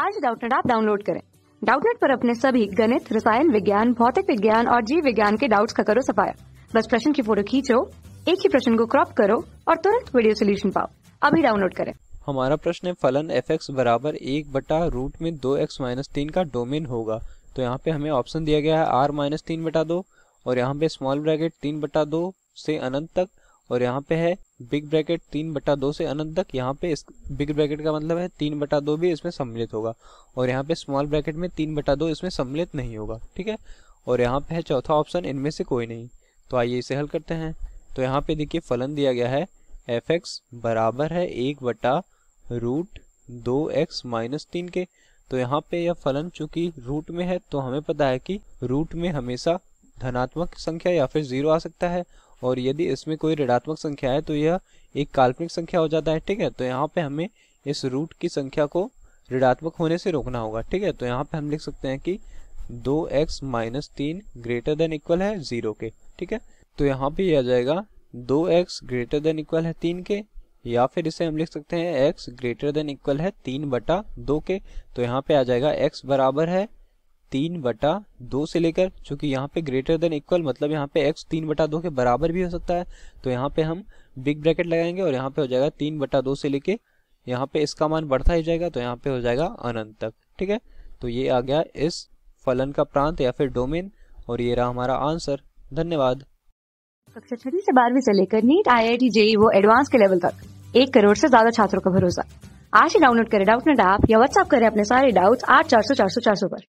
आज डाउटनेट आप डाउनलोड करें डाउटनेट पर अपने सभी गणित रसायन विज्ञान भौतिक विज्ञान और जीव विज्ञान के डाउट्स का करो सफाया बस प्रश्न की फोटो खींचो एक ही प्रश्न को क्रॉप करो और तुरंत वीडियो सोल्यूशन पाओ अभी डाउनलोड करें हमारा प्रश्न है फलन एफ एक्स बराबर एक बटा रूट में दो एक्स माइनस तीन का डोमेन होगा तो यहाँ पे हमें ऑप्शन दिया गया है आर माइनस तीन बटा दो और यहाँ पे स्मॉल ब्रैकेट तीन बटा दो से अनंत तक और यहाँ पे है बिग ब्रैकेट तीन बटा दो से अनंत तक यहाँ पे इस बिग ब्रैकेट का मतलब है तीन बटा दो भी इसमें सम्मिलित होगा और यहाँ पे स्मॉल ब्रैकेट में तीन बटा दो इसमें सम्मिलित नहीं होगा ठीक है और यहाँ पे है चौथा ऑप्शन इनमें से कोई नहीं तो आइए इसे हल करते हैं तो यहाँ पे देखिए फलन दिया गया है एफ एक्स बराबर है एक बटा रूट दो एक्स माइनस तीन के तो यहाँ पे यह फलन चूंकि रूट में है तो हमें पता है कि रूट में हमेशा धनात्मक संख्या या फिर जीरो आ सकता है और यदि इसमें कोई ऋणात्मक संख्या है तो यह एक काल्पनिक संख्या हो जाता है ठीक है तो यहाँ पे हमें इस रूट की संख्या को ऋणात्मक होने से रोकना होगा ठीक है तो यहाँ पे हम लिख सकते हैं कि दो एक्स माइनस तीन ग्रेटर देन इक्वल है जीरो के ठीक है तो यहाँ पे आ जाएगा दो एक्स ग्रेटर देन इक्वल है तीन के या फिर इसे हम लिख सकते हैं एक्स ग्रेटर देन इक्वल है तीन बटा दो के तो यहाँ पे आ जाएगा एक्स बराबर है तीन बटा दो से लेकर चूंकि यहाँ पे ग्रेटर देन इक्वल मतलब यहाँ पे एक्स तीन बटा दो के बराबर भी हो सकता है तो यहाँ पे हम बिग ब्रैकेट लगाएंगे और यहाँ पे हो जाएगा तीन बटा दो से लेके यहाँ पे इसका मान बढ़ता ही जाएगा तो यहाँ पे हो जाएगा अनंत तक ठीक है तो ये आ गया इस फलन का प्रांत या फिर डोमेन और ये रहा हमारा आंसर धन्यवाद कक्षा छठी से बारहवीं से लेकर NEET I I T JEE वो एडवांस के लेवल तक एक करोड़ से ज्यादा छात्रों का भरोसा आज ही डाउनलोड करें डाउट नेट ऐप या व्हाट्सअप करें अपने सारे डाउट्स आठ चार सौ चार सौ चार सौ पर